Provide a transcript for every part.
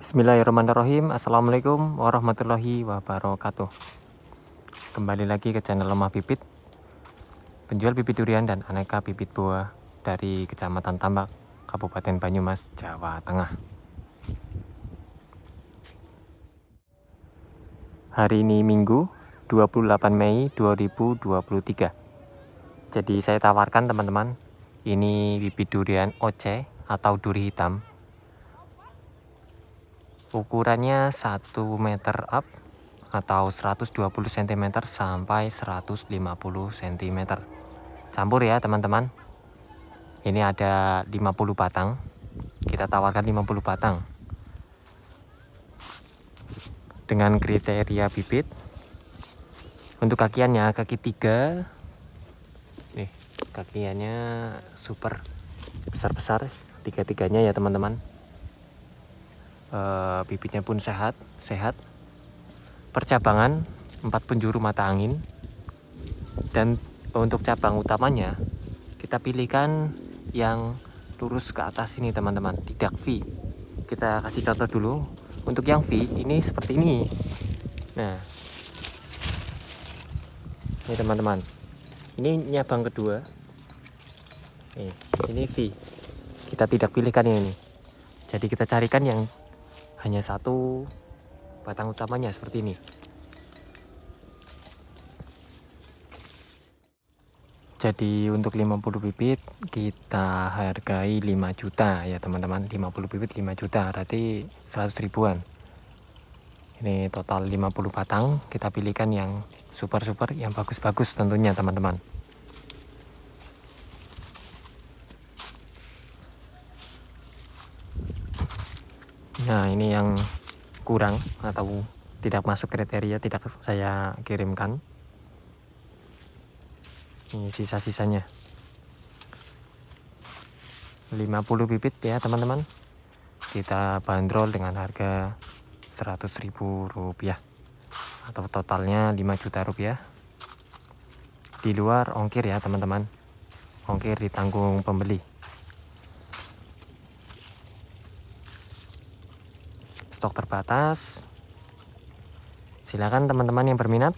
Bismillahirrahmanirrahim Assalamualaikum warahmatullahi wabarakatuh Kembali lagi ke channel Lemah Bibit Penjual bibit durian dan aneka bibit buah Dari Kecamatan Tambak, Kabupaten Banyumas, Jawa Tengah Hari ini Minggu 28 Mei 2023 Jadi saya tawarkan teman-teman Ini bibit durian OC atau duri hitam ukurannya 1 meter up atau 120 cm sampai 150 cm campur ya teman-teman ini ada 50 batang kita tawarkan 50 batang dengan kriteria bibit untuk kakiannya kaki tiga nih kakiannya super besar-besar tiga-tiganya ya teman-teman Eh, bibitnya pun sehat sehat percabangan empat penjuru mata angin dan untuk cabang utamanya kita pilihkan yang lurus ke atas ini teman-teman tidak V kita kasih contoh dulu untuk yang V ini seperti ini nah ini teman-teman ini nyabang kedua ini, ini V kita tidak pilihkan ini jadi kita carikan yang hanya satu batang utamanya seperti ini jadi untuk 50 bibit kita hargai 5 juta ya teman-teman 50 bibit 5 juta berarti 100 ribuan ini total 50 batang kita pilihkan yang super-super yang bagus-bagus tentunya teman-teman nah ini yang kurang atau tidak masuk kriteria tidak saya kirimkan ini sisa-sisanya 50 bibit ya teman-teman kita bandrol dengan harga 100.000 rupiah atau totalnya 5 juta rupiah di luar ongkir ya teman-teman ongkir ditanggung pembeli stok terbatas. Silakan teman-teman yang berminat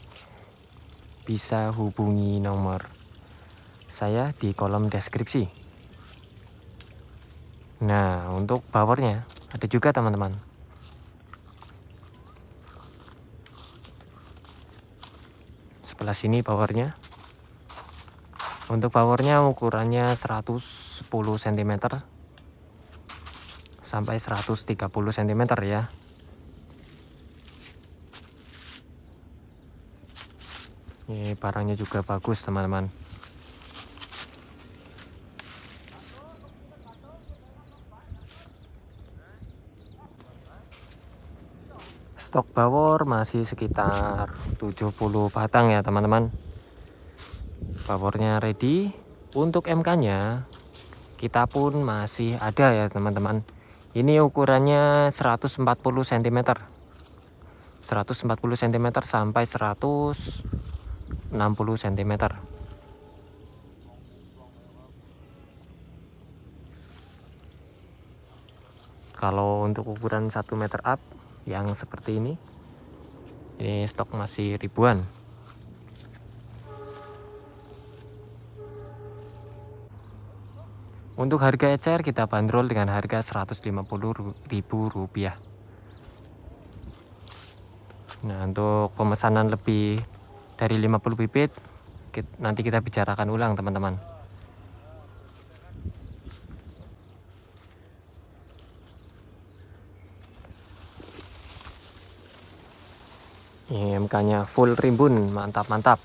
bisa hubungi nomor saya di kolom deskripsi. Nah, untuk powernya ada juga teman-teman. Sebelah sini powernya. Untuk powernya ukurannya 110 cm sampai 130 cm ya ini barangnya juga bagus teman-teman stok bawor masih sekitar 70 batang ya teman-teman bawornya ready untuk MK nya kita pun masih ada ya teman-teman ini ukurannya 140 cm 140 cm sampai 160 cm kalau untuk ukuran 1 meter up yang seperti ini ini stok masih ribuan Untuk harga ecer kita bandrol dengan harga Rp150.000. Nah, untuk pemesanan lebih dari 50 bibit kita, nanti kita bicarakan ulang, teman-teman. IMK-nya full rimbun, mantap-mantap.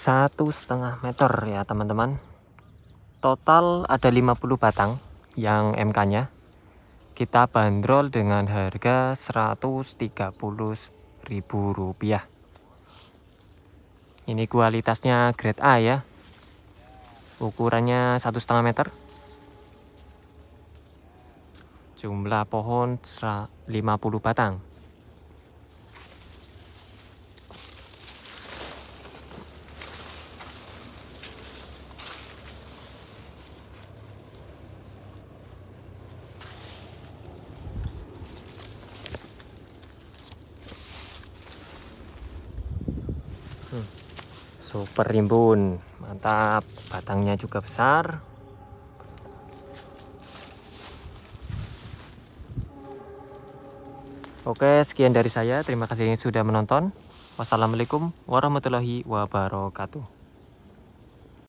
satu setengah meter ya teman-teman total ada 50 batang yang MK nya kita bandrol dengan harga 130.000 rupiah ini kualitasnya grade A ya ukurannya satu setengah meter jumlah pohon 50 batang Hmm. Super rimbun, mantap. Batangnya juga besar. Oke, sekian dari saya. Terima kasih sudah menonton. Wassalamualaikum warahmatullahi wabarakatuh.